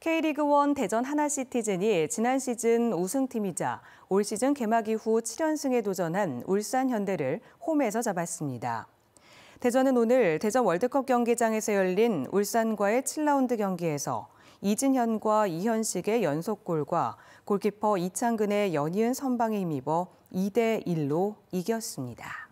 K리그1 대전 하나시티즌이 지난 시즌 우승팀이자 올 시즌 개막 이후 7연승에 도전한 울산 현대를 홈에서 잡았습니다. 대전은 오늘 대전 월드컵 경기장에서 열린 울산과의 7라운드 경기에서 이진현과 이현식의 연속골과 골키퍼 이창근의 연이은 선방에 힘입어 2대 1로 이겼습니다.